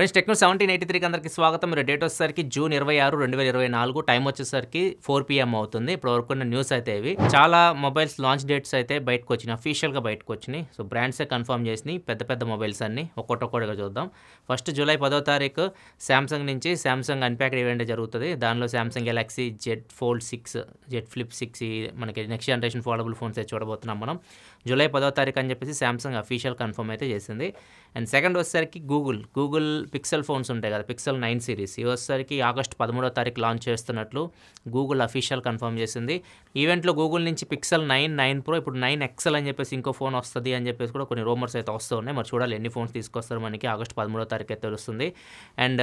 friends techno seventeen eighty త్రీకి అందరికి స్వాగతం డేట్ వచ్చేసరికి జూన్ ఇరవై ఆరు రెండు వేల ఇరవై నాలుగు టైం వచ్చేసరికి ఫోర్ పిఎం అవుతుంది ఇప్పుడు వరకున్న న్యూస్ అయితే ఇవి చాలా మొబైల్స్ లాంచ్ డేట్స్ అయితే బయటకు వచ్చినాయి అఫీషియల్గా బయటకు వచ్చినాయి సో బ్రాండ్సే కన్ఫర్మ్ చేసినాయి పెద్ద పెద్ద మొబైల్స్ అన్ని ఒక్కొక్కటిగా చూద్దాం ఫస్ట్ జూలై పదో తారీఖు శాంసంగ్ నుంచి శాంసంగ్ అన్ప్యాక్డ్ ఈవెంట్ జరుగుతుంది దానిలో Samsung Galaxy Z Fold six Z Flip six మనకి నెక్స్ట్ జనరేషన్ ఫోల్డబుల్ ఫోన్స్ అయితే చూడబోతున్నాం మనం జూలై పదో తారీఖు అని చెప్పేసి శాంసంగ్ అఫీషియల్ కన్ఫర్మ్ అయితే చేసింది అండ్ సెకండ్ వచ్చేసరికి గూగుల్ గూగుల్ పిక్సెల్ ఫోన్స్ ఉంటాయి కదా పిక్సెల్ నైన్ సిరీస్ ఈ వచ్చేసరికి ఆగస్ట్ పదమూడో తారీఖు లాంచ్ చేస్తున్నట్లు గూగుల్ అఫీషియల్ కన్ఫర్మ్ చేసింది ఈవెంట్లో గూగుల్ నుంచి పిక్సెల్ నైన్ నైన్ ప్రో ఇప్పుడు నైన్ ఎక్సెల్ అని చెప్పేసి ఇంకో ఫోన్ వస్తుంది అని చెప్పేసి కూడా కొన్ని రూమర్స్ అయితే వస్తూ ఉన్నాయి మరి చూడాలి ఎన్ని ఫోన్స్ తీసుకొస్తారు మనకి ఆగస్ట్ పదమూడో తారీఖు అయితే తెలుస్తుంది అండ్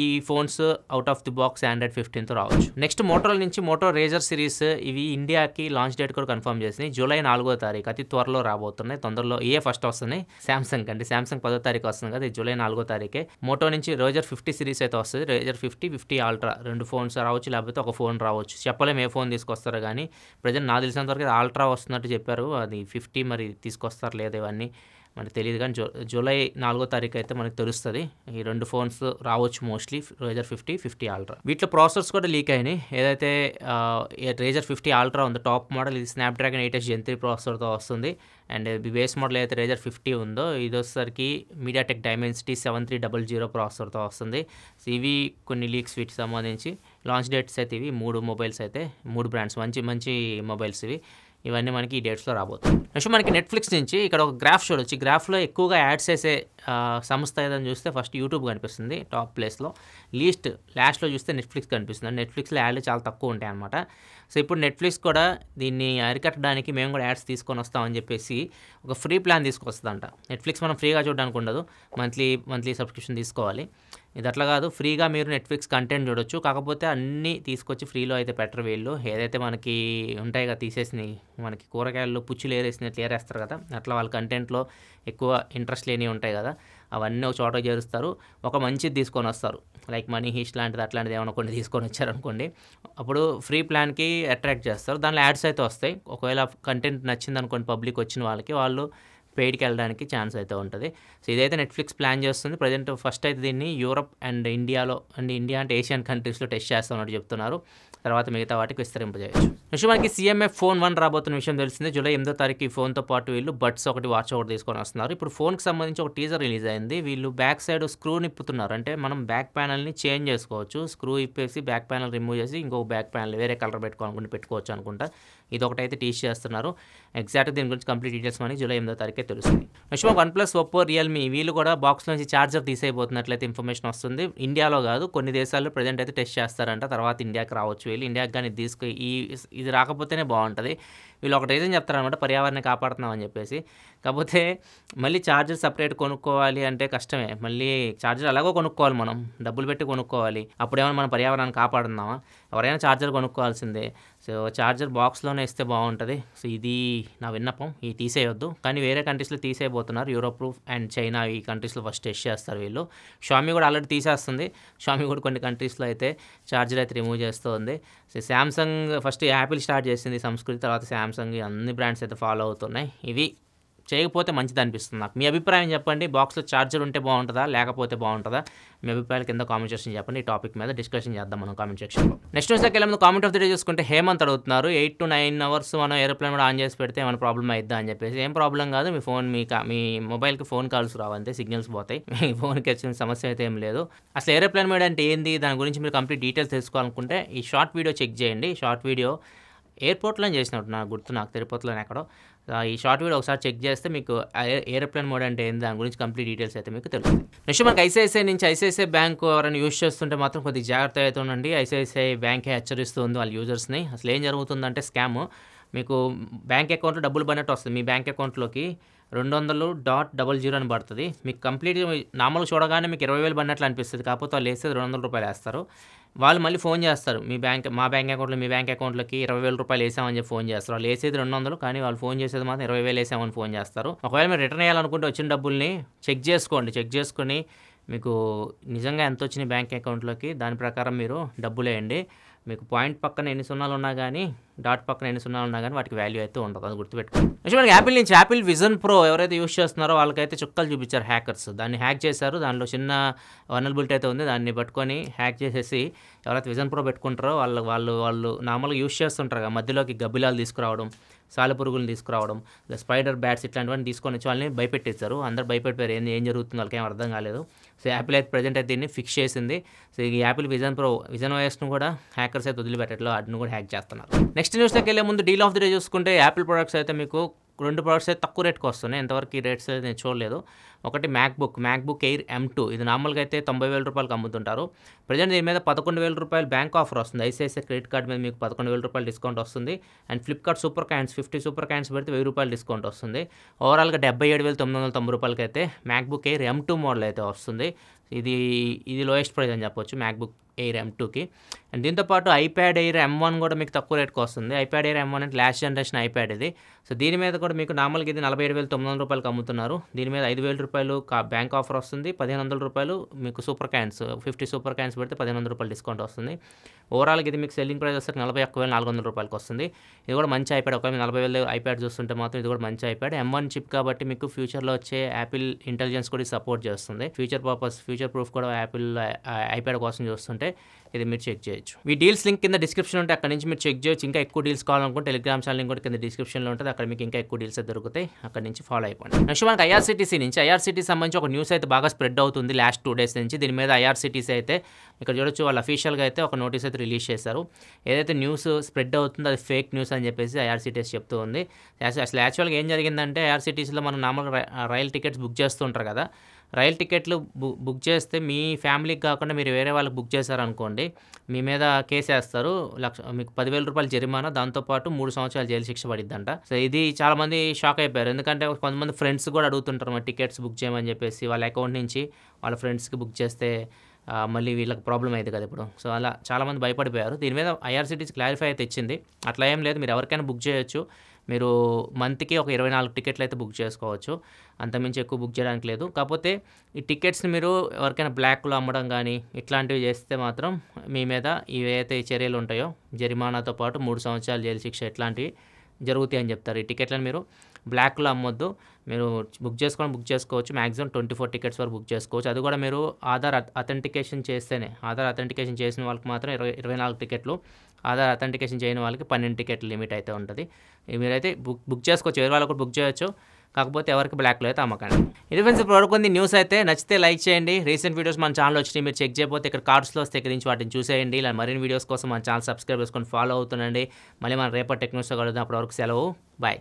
ఈ phones out of the box Android fifteenth రావచ్చు నెక్స్ట్ మోటోల నుంచి మోటో రేజర్ సిరీస్ ఇవి ఇండియాకి లాంచ్ డేట్ కూడా కన్ఫర్మ్ చేసింది జూలై నాలుగో తారీఖు అతి త్వరలో రాబోతున్నాయి తొందరలో ఏ ఫస్ట్ వస్తున్నాయి శాంసంగ్ అండి శాంసంగ్ పదో తారీఖు వస్తుంది కదా జూలై నాలుగో తారీఖే మోటో నుంచి రోజర్ ఫిఫ్టీ సిరీస్ అయితే వస్తుంది రోజర్ ఫిఫ్టీ ఫిఫ్టీ ఆల్ట్రా రెండు ఫోన్స్ రావచ్చు లేకపోతే ఒక ఫోన్ రావచ్చు చెప్పలేము ఏ ఫోన్ తీసుకొస్తారో కానీ ప్రజెంట్ నాకు తెలిసినంతవరకు ఆల్ట్రా వస్తున్నట్టు చెప్పారు అది ఫిఫ్టీ మరి తీసుకొస్తారు లేదు ఇవన్నీ మనకు తెలియదు కానీ జూ జూలై నాలుగో తారీఖు అయితే మనకు తెలుస్తుంది ఈ రెండు ఫోన్స్ రావచ్చు mostly Razr fifty fifty ultra వీటిలో ప్రాసెస్ కూడా లీక్ అయినాయి ఏదైతే రేజర్ ఫిఫ్టీ ఆల్ట్రా ఉంది టాప్ మోడల్ ఇది Snapdragon eight s gen three ప్రాసెసర్తో వస్తుంది అండ్ బేస్ మోడల్ అయితే రేజర్ ఫిఫ్టీ ఉందో ఇది వచ్చేసరికి MediaTek Dimensity seven three double zero ప్రాసెసర్తో వస్తుంది ఇవి కొన్ని లీక్స్ వీటికి సంబంధించి లాంచ్ డేట్స్ అయితే ఇవి మూడు మొబైల్స్ అయితే మూడు బ్రాండ్స్ మంచి మంచి మొబైల్స్ ఇవి ఇవన్నీ మనకి ఈ డేట్స్లో రాబోతుంది నెక్స్ట్ మనకి నెట్ఫ్లిక్స్ నుంచి ఇక్కడ ఒక గ్రాఫ్ చూడొచ్చు గ్రాఫ్లో ఎక్కువగా యాడ్స్ వేసే సంస్థ ఏదని చూస్తే ఫస్ట్ యూట్యూబ్ కనిపిస్తుంది టాప్ ప్లేస్లో లీస్ట్ లాస్ట్లో చూస్తే నెట్ఫ్లిక్స్ కనిపిస్తుంది నెట్ఫ్లిక్స్లో యాడ్లు చాలా తక్కువ ఉంటాయి అనమాట సో ఇప్పుడు నెట్ఫ్లిక్స్ కూడా దీన్ని అరికట్టడానికి మేము కూడా యాడ్స్ తీసుకొని వస్తామని చెప్పేసి ఒక ఫ్రీ ప్లాన్ తీసుకొస్తుందంట నెట్ఫ్లిక్స్ మనం ఫ్రీగా చూడడానికి ఉండదు మంత్లీ మంత్లీ సబ్స్క్రిప్షన్ తీసుకోవాలి ఇది అట్లా కాదు ఫ్రీగా మీరు నెట్ఫ్లిక్స్ కంటెంట్ చూడొచ్చు కాకపోతే అన్నీ తీసుకొచ్చి ఫ్రీలో అయితే పెట్టరు వీళ్ళు ఏదైతే మనకి ఉంటాయిగా తీసేసినాయి మనకి కూరగాయల్లో పుచ్చులు ఏరేసినట్లు ఏరేస్తారు కదా అట్లా వాళ్ళ కంటెంట్లో ఎక్కువ ఇంట్రెస్ట్ లేని ఉంటాయి కదా అవన్నీ ఒక చోట చేరుస్తారు ఒక మంచిది తీసుకొని వస్తారు లైక్ మనీ హీష్ లాంటిది అట్లాంటిది ఏమైనా కొన్ని తీసుకొని వచ్చారనుకోండి అప్పుడు ఫ్రీ ప్లాన్కి అట్రాక్ట్ చేస్తారు దానిలో యాడ్స్ అయితే వస్తాయి ఒకవేళ కంటెంట్ నచ్చింది అనుకోండి పబ్లిక్ వచ్చిన వాళ్ళకి వాళ్ళు పెయిడ్కి వెళ్ళడానికి ఛాన్స్ అయితే ఉంటుంది సో ఇదైతే నెట్ఫ్లిక్స్ ప్లాన్ చేస్తుంది ప్రజెంట్ ఫస్ట్ అయితే దీన్ని యూరప్ అండ్ ఇండియాలో అండ్ ఇండియా అంటే ఏషియన్ కంట్రీస్లో టెస్ట్ చేస్తున్నట్టు చెప్తున్నారు తర్వాత మిగతా వాటికి విస్తరింపజేయచ్చు నెక్స్ట్ మనకి సీఎంఎఫ్ ఫోన్ వన్ రాబోతున్న విషయం తెలిసిందే జూలై ఎనిమిదో తారీఖు ఈ ఫోన్తో పాటు వీళ్ళు బడ్స్ ఒకటి వాచ్ ఒకటి తీసుకొని వస్తున్నారు ఇప్పుడు ఫోన్కి సంబంధించి ఒక టీజర్ రిలీజ్ అయింది వీళ్ళు బ్యాక్ సైడ్ స్క్రూ నిప్పుతున్నారు అంటే మనం బ్యాక్ ప్యానల్ని చేంజ్ చేసుకోవచ్చు స్క్రూ ఇప్పేసి బ్యాక్ ప్యానల్ రిమూవ్ చేసి ఇంకో బ్యాక్ ప్యానల్ వేరే కలర్ పెట్టుకోవాలనుకుంటే పెట్టుకోవచ్చు అనుకుంటా ఇది ఒకటైతే టీచ్ చేస్తున్నారు ఎగ్జాక్ట్ దీని గురించి కంప్లీట్ డీటెయిల్స్ మనకి జూలై ఎనిమిదో తారీఖు తెలుస్తుంది next one plus Oppo Realme వీళ్ళు కూడా బాక్స్ నుంచి ఛార్జర్ తీసేయబోతున్నట్లయితే ఇన్ఫర్మేషన్ వస్తుంది ఇండియాలో కాదు కొన్ని దేశాల్లో ప్రజెంట్ అయితే టెస్ట్ చేస్తారంట తర్వాత ఇండియాకి రావచ్చు వీళ్ళు ఇండియాకి కానీ తీసుకు ఈ ఇది రాకపోతేనే బాగుంటుంది వీళ్ళు ఒక రీజన్ చెప్తారనమాట పర్యావరణం కాపాడుతున్నాం అని చెప్పేసి కాకపోతే మళ్ళీ ఛార్జర్ సపరేట్ కొనుక్కోవాలి అంటే కష్టమే మళ్ళీ ఛార్జర్ అలాగో కొనుక్కోవాలి మనం డబ్బులు పెట్టి కొనుక్కోవాలి అప్పుడేమైనా మనం పర్యావరణాన్ని కాపాడుతున్నామా ఎవరైనా ఛార్జర్ కొనుక్కోవాల్సిందే సో ఛార్జర్ బాక్స్లోనే ఇస్తే బాగుంటుంది సో ఇది నా విన్నపం ఇది తీసేయొద్దు కానీ వేరే కంట్రీస్లో తీసేయబోతున్నారు యూరోప్ అండ్ చైనా ఈ కంట్రీస్లో ఫస్ట్ టెస్ట్ చేస్తారు వీళ్ళు షామీ కూడా ఆల్రెడీ తీసేస్తుంది షామీ కూడా కొన్ని కంట్రీస్లో అయితే ఛార్జర్ అయితే రిమూవ్ చేస్తుంది so Samsung first Apple start చేసింది సంస్కృతి తర్వాత శాంసంగ్ అన్ని బ్రాండ్స్ అయితే ఫాలో అవుతున్నాయి ఇవి చేయకపోతే మంచిది అనిపిస్తుంది నాకు మీ అభిప్రాయం చెప్పండి బాక్స్లో ఛార్జర్ ఉంటే బాగుంటుందా లేకపోతే బాగుంటుందా మీ అభిప్రాయాలు కింద కామెంట్ సెక్షన్ చెప్పండి ఈ టాపిక్ మీద డిస్కషన్ చేద్దాం మనం కామెంట్ సెక్షన్లో నెక్స్ట్ న్యూస్కి వెళ్ళే కామెంట్ ఆఫ్ ది డే చూసుకుంటే హేమంత్ అడుగుతున్నారు ఎయిట్ టు నైన్ అవర్స్ మనం ఏరోప్లేన్ కూడా ఆన్ చేసి పెడితే ఏమైనా ప్రాబ్లం అయిద్దా అని చెప్పేసి ఏం ప్రాబ్లం కాదు మీ ఫోన్ మీ మీ మొబైల్కి ఫోన్ కాల్స్ రావంతే సిగ్నల్స్ పోతాయి మీ ఫోన్కి వచ్చిన సమస్య అయితే ఏం లేదు అసలు ఏరోప్లేన్ మీద అంటే ఏంది దాని గురించి మీరు కంప్లీట్ డీటెయిల్స్ తెలుసుకోవాలనుకుంటే ఈ షార్ట్ వీడియో చెక్ చేయండి షార్ట్ వీడియో ఎయిర్పోర్ట్లో చేసినట్టు నాకు గుర్తు నాకు తిరుపతిలోనే ఎక్కడో ఈ షార్ట్ వీడియో ఒకసారి చెక్ చేస్తే మీకు ఏరోప్లేన్ మోడ్ అంటే ఏంది దాని గురించి కంప్లీట్ డీటెయిల్స్ అయితే మీకు తెలుస్తుంది నెక్స్ట్ మనకి ఐసిఐసిఐ నుంచి ఐసిఐసిఐ బ్యాంక్ ఎవరైనా యూజ్ చేస్తుంటే మాత్రం కొద్దిగా జాగ్రత్త అయితే ఉండండి ఐసిఐసిఐ బ్యాంకే హెచ్చరిస్తుంది వాళ్ళ యూజర్స్ని అసలు ఏం జరుగుతుందంటే స్కామ్ మీకు బ్యాంక్ అకౌంట్లో డబ్బులు పడినట్టు వస్తుంది మీ బ్యాంక్ అకౌంట్లోకి రెండు వందలు డాట్ డబల్ జీరో అని పడుతుంది మీకు కంప్లీట్గా నామలు చూడగానే మీకు ఇరవై వేలు పడినట్లు అనిపిస్తుంది కాకపోతే వాళ్ళు వేసేది రెండు వందల రూపాయలు వేస్తారు వాళ్ళు మళ్ళీ ఫోన్ చేస్తారు మీ బ్యాంక్ మా బ్యాంక్ అకౌంట్లో మీ బ్యాంక్ అకౌంట్లోకి ఇరవై వేల రూపాయలు వేసామని చెప్పి ఫోన్ చేస్తారు వాళ్ళు వేసేది రెండు వందలు కానీ వాళ్ళు ఫోన్ చేసేది మాత్రం ఇరవై వేలు వేసామని ఫోన్ చేస్తారు ఒకవేళ మీరు రిటర్న్ వేయాలనుకుంటే వచ్చిన డబ్బుల్ని చెక్ చేసుకోండి చెక్ చేసుకొని మీకు నిజంగా ఎంత వచ్చిన బ్యాంక్ అకౌంట్లోకి దాని ప్రకారం మీరు డబ్బులు వేయండి మీకు పాయింట్ పక్కన ఎన్ని సున్నాలు ఉన్నా కానీ డాట్ పక్కన ఎన్ని సున్నా ఉన్నా కానీ వాటికి వాల్యూ అయితే ఉండదు అది గుర్తుపెట్టుకోండి నెక్స్ట్ మనకి యాపిల్ నుంచి యాపిల్ విజన్ ప్రో ఎవరైతే యూస్ చేస్తున్నారో వాళ్ళకైతే చుక్కలు చూపించారు హ్యాకర్స్ దాన్ని హ్యాక్ చేశారు దానిలో చిన్న వనరబిలిటీ అయితే ఉంది దాన్ని పట్టుకొని హ్యాక్ చేసేసి ఎవరైతే విజన్ ప్రో పెట్టుకుంటారో వాళ్ళు వాళ్ళు వాళ్ళు నార్మల్గా యూస్ చేస్తుంటారు మధ్యలోకి గబ్బిలాలు తీసుకురావడం సాలపురుగులను తీసుకురావడం స్పైడర్ బ్యాట్స్ ఇట్లాంటివన్నీ తీసుకొని వచ్చి వాళ్ళని భయపెట్టేశారు అందరు భయపెట్టారు ఏం ఏం జరుగుతుంది వాళ్ళకి ఏం అర్థం కాలేదు సో యాపిల్ అయితే ప్రజెంట్ అయితే దీన్ని ఫిక్స్ చేసింది సో ఈ యాపిల్ విజన్ ప్రో విజన్ వయస్ను కూడా హ్యాకర్స్ అయితే వదిలిపెట్టట్లో వాటిని కూడా హ్యాక్ చేస్తున్నారు నెక్స్ట్ నెక్స్ట్ దగ్గర వెళ్ళే ముందు డీల్ ఆఫ్ ది డే చూసుకుంటే యాపిల్ ప్రొడక్ట్స్ అయితే మీకు రెండు ప్రొడక్ట్స్ అయితే తక్కువ రేట్కి వస్తున్నాయి ఎంతవరకు ఈ రేట్స్ అయితే నేను చూడలేదు ఒకటి MacBook MacBook Air M two ఇది నార్మల్గా అయితే తొంభై వేల రూపాయలకు అమ్ముతుంటారు ప్రజెంట్ దీని మీద పదకొండు వేల రూపాయలు బ్యాంక్ ఆఫర్ వస్తుంది ఐసిఐసిఐ క్రెడిట్ కార్డ్ మీద మీకు పదకొండు వేల రూపాయలు డిస్కౌంట్ వస్తుంది and Flipkart super coins fifty super coins పెడితే వెయ్యి రూపాయలు డిస్కౌంట్ వస్తుంది ఓవరాల్గా డెబ్బై ఏడు వేల తొమ్మిది వందల తొంభై రూపాయలకి అయితే MacBook Air M two model అయితే వస్తుంది ఇది ఇది లోయెస్ట్ ప్రైస్ అని చెప్పొచ్చు మ్యాక్బుక్ ఎయిర్ ఎం టూకి అండ్ దీంతోపాటు ఐప్యాడ్ ఎయిర్ ఎం వన్ కూడా మీకు తక్కువ రేట్కి వస్తుంది ఐప్యాడ్ ఎయిర్ ఎం వన్ అంటే లాస్ట్ జనరేషన్ ఐప్యాడ్ ఇది సో దీని మీద కూడా మీకు నార్మల్గా ఇది నలభై ఏడు వేల తొమ్మిది వందల రూపాయలకు అమ్ముతున్నారు దీని మీద ఐదు వేల రూపాయలు బ్యాంక్ ఆఫర్ వస్తుంది పదిహేను వందల రూపాయలు మీకు super coins fifty super coins పెడితే పదిహేను వందల రూపాయలు డిస్కౌంట్ వస్తుంది ఓవరాల్గా ఇది మీకు సెల్లింగ్ ప్రైస్ వస్తే నలభై ఒక్క వేల నాలుగు వందల రూపాయలకి వస్తుంది ఇది కూడా మంచి ఐప్యాడ్ ఒకవేళ నలభై వేల ఐప్యాడ్ చూస్తుంటే మాత్రం ఇది కూడా మంచి ఐప్యాడ్ ఎం వన్ చిప్ కాబట్టి మీకు ఫ్యూచర్లో వచ్చే యాపిల్ ఇంటెలిజెన్స్ కూడా సపోర్ట్ చేస్తుంది future purpose future future proof కూడా యాపిల్ ఐప్యాడ్ కోసం చూస్తుంటే ఇది మీరు చెక్ చేయొచ్చు మీ డీల్స్ లింక్ కింద డిస్క్రిప్షన్ ఉంటే అక్కడ నుంచి మీరు చెక్ చేయొచ్చు ఇంకా ఎక్కువ డీల్స్ కావాలనుకుంటే టెలిగ్రామ్ ఛానల్ కూడా కింద డిస్క్రిప్షన్లో ఉంటుంది అక్కడ మీకు ఇంకా ఎక్కువ డీల్స్ దొరుకుతాయి అక్కడ నుంచి ఫాలో అయిపోండి నెక్స్ట్ మనకి ఐఆర్సీటీసీ నుంచి ఐఆర్సీటీ సంబంధించి ఒక న్యూస్ అయితే బాగా స్ప్రెడ్ అవుతుంది లాస్ట్ టూ డేస్ నుంచి దీని మీద ఐఆర్సీటీసీ అయితే ఇక్కడ చూడొచ్చు వాళ్ళు అఫీషియల్గా అయితే ఒక నోటీస్ అయితే రిలీజ్ చేశారు ఏదైతే న్యూస్ స్ప్రెడ్ అవుతుందో అది ఫేక్ న్యూస్ అని చెప్పేసి ఐఆర్సీటీసీ చెప్తూ ఉంది అసలు యాక్చువల్గా ఏం జరిగిందంటే ఐఆర్సీటీసీలో మనం నార్మల్ రైల్ టికెట్స్ బుక్ చేస్తూ ఉంటారు కదా రైలు టికెట్లు బుక్ చేస్తే మీ ఫ్యామిలీకి కాకుండా మీరు వేరే వాళ్ళకి బుక్ చేశారనుకోండి మీ మీద కేసు వేస్తారు లక్ష మీకు పదివేల రూపాయలు జరిమానా దాంతోపాటు మూడు సంవత్సరాలు జైలు శిక్ష పడిద్దంట సో ఇది చాలామంది షాక్ అయిపోయారు ఎందుకంటే కొంతమంది ఫ్రెండ్స్ కూడా అడుగుతుంటారు మా టికెట్స్ బుక్ చేయమని చెప్పేసి వాళ్ళ అకౌంట్ నుంచి వాళ్ళ ఫ్రెండ్స్కి బుక్ చేస్తే మళ్ళీ వీళ్ళకి ప్రాబ్లం అయింది కదా ఇప్పుడు సో అలా చాలామంది భయపడిపోయారు దీని మీద ఐఆర్సిటీసీ క్లారిఫై అయితే ఇచ్చింది అట్లా ఏం లేదు మీరు ఎవరికైనా బుక్ చేయొచ్చు మీరు మంత్కి ఒక ఇరవై నాలుగు టికెట్లు అయితే బుక్ చేసుకోవచ్చు అంతమించి ఎక్కువ బుక్ చేయడానికి లేదు కాకపోతే ఈ టికెట్స్ని మీరు ఎవరికైనా బ్లాక్లో అమ్మడం కానీ ఇట్లాంటివి చేస్తే మాత్రం మీ మీద ఏవైతే చర్యలు ఉంటాయో జరిమానాతో పాటు మూడు సంవత్సరాలు జైలు శిక్ష ఇట్లాంటివి జరుగుతాయి అని చెప్తారు ఈ టికెట్లను మీరు బ్లాక్లో అమ్మొద్దు మీరు బుక్ చేసుకోవడం బుక్ చేసుకోవచ్చు మ్యాక్సిమం ట్వంటీ ఫోర్ టికెట్స్ వరకు బుక్ చేసుకోవచ్చు అది కూడా మీరు ఆధార్ అథెంటికేషన్ చేస్తేనే ఆధార్ అథెంటికేషన్ చేసిన వాళ్ళకి మాత్రం ఇరవై ఇరవై నాలుగు టికెట్లు ఆధార్ అథెంటికేషన్ చేయని వాళ్ళకి పన్నెండు టికెట్లు లిమిట్ అయితే ఉంటుంది మీరైతే బుక్ బుక్ చేసుకోవచ్చు వేరే వాళ్ళు కూడా బుక్ చేయొచ్చు కాకపోతే ఎవరికి బ్లాక్లో అయితే అమ్మకండి ఇది ఫ్రెండ్స్ ఇప్పుడు కొన్ని న్యూస్ అయితే నచ్చితే లైక్ చేయండి రీసెంట్ వీడియోస్ మన ఛానల్ వచ్చినాయి మీరు చెక్ చేయకపోతే ఇక్కడ కార్డ్స్లో వస్తే ఇక్కడ నుంచి వాటిని చూసేయండి ఇలా మరిన్ని వీడియోస్ కోసం మన ఛానల్ సబ్స్క్రైబ్ చేసుకొని ఫాలో అవుతుండండి మళ్ళీ మనం రేపటి టెక్నోస్తో కలుద్దాం అప్పటివరకు సెలవు బాయ్